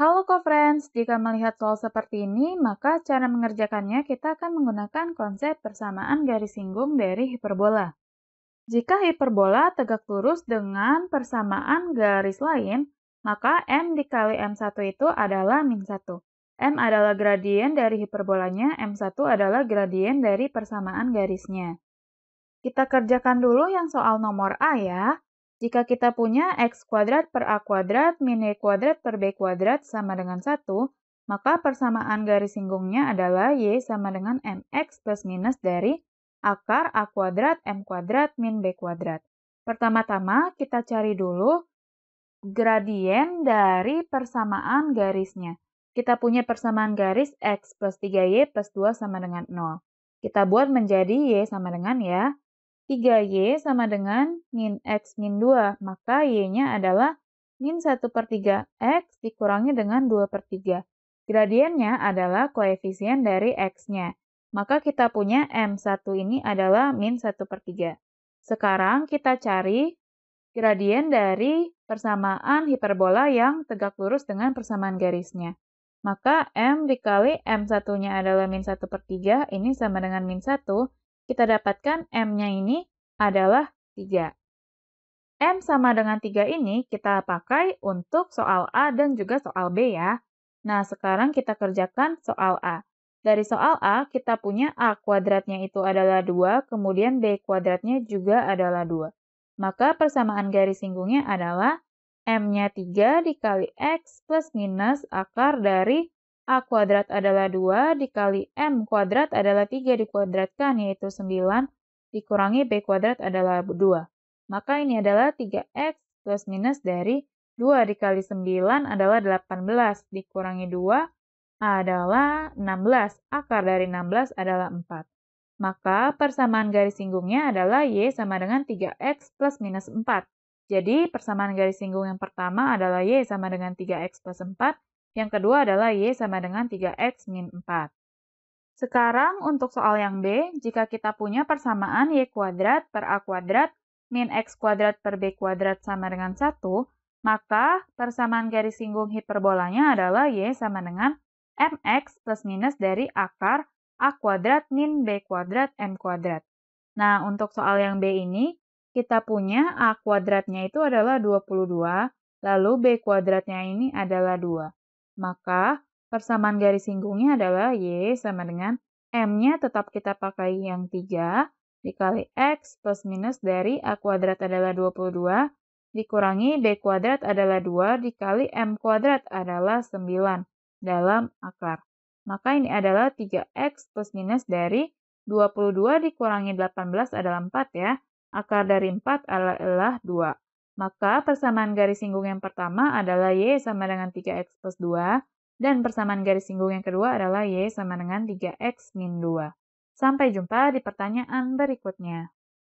Halo co-friends, jika melihat soal seperti ini, maka cara mengerjakannya kita akan menggunakan konsep persamaan garis singgung dari hiperbola. Jika hiperbola tegak lurus dengan persamaan garis lain, maka M dikali M1 itu adalah min 1. M adalah gradien dari hiperbolanya, M1 adalah gradien dari persamaan garisnya. Kita kerjakan dulu yang soal nomor A ya. Jika kita punya x kuadrat per a kuadrat min y kuadrat per b kuadrat sama dengan 1, maka persamaan garis singgungnya adalah y sama dengan mx plus minus dari akar a kuadrat m kuadrat min b kuadrat. Pertama-tama kita cari dulu gradien dari persamaan garisnya. Kita punya persamaan garis x plus 3y plus 2 sama dengan 0. Kita buat menjadi y sama dengan ya 3Y sama dengan min X min 2, maka Y-nya adalah min 1 per 3 X dikurangi dengan 2 per 3. Gradiennya adalah koefisien dari X-nya. Maka kita punya M1 ini adalah min 1 per 3. Sekarang kita cari gradien dari persamaan hiperbola yang tegak lurus dengan persamaan garisnya. Maka M dikali M1-nya adalah min 1 per 3, ini sama dengan min 1, kita dapatkan M-nya ini adalah 3. M sama dengan 3 ini kita pakai untuk soal A dan juga soal B ya. Nah, sekarang kita kerjakan soal A. Dari soal A, kita punya A kuadratnya itu adalah 2, kemudian B kuadratnya juga adalah 2. Maka persamaan garis singgungnya adalah M-nya 3 dikali X plus minus akar dari A kuadrat adalah 2 dikali M kuadrat adalah 3 dikuadratkan yaitu 9 dikurangi B kuadrat adalah 2. Maka ini adalah 3X plus minus dari 2 dikali 9 adalah 18, dikurangi 2 adalah 16, akar dari 16 adalah 4. Maka persamaan garis singgungnya adalah Y sama dengan 3X plus minus 4. Jadi persamaan garis singgung yang pertama adalah Y sama dengan 3X plus 4, yang kedua adalah Y sama dengan 3X min 4. Sekarang untuk soal yang B, jika kita punya persamaan y kuadrat per a kuadrat min x kuadrat per b kuadrat sama dengan 1, maka persamaan garis singgung hiperbolanya adalah y sama dengan mx plus minus dari akar a kuadrat min b kuadrat m kuadrat. Nah, untuk soal yang B ini, kita punya a kuadratnya itu adalah 22, lalu b kuadratnya ini adalah 2. Maka Persamaan garis singgungnya adalah Y sama dengan M-nya tetap kita pakai yang 3 dikali X plus minus dari A kuadrat adalah 22 dikurangi B kuadrat adalah 2 dikali M kuadrat adalah 9 dalam akar. Maka ini adalah 3X plus minus dari 22 dikurangi 18 adalah 4 ya. Akar dari 4 adalah 2. Maka persamaan garis singgung yang pertama adalah Y sama dengan 3X plus 2 dan persamaan garis singgung yang kedua adalah Y sama dengan 3X min 2. Sampai jumpa di pertanyaan berikutnya.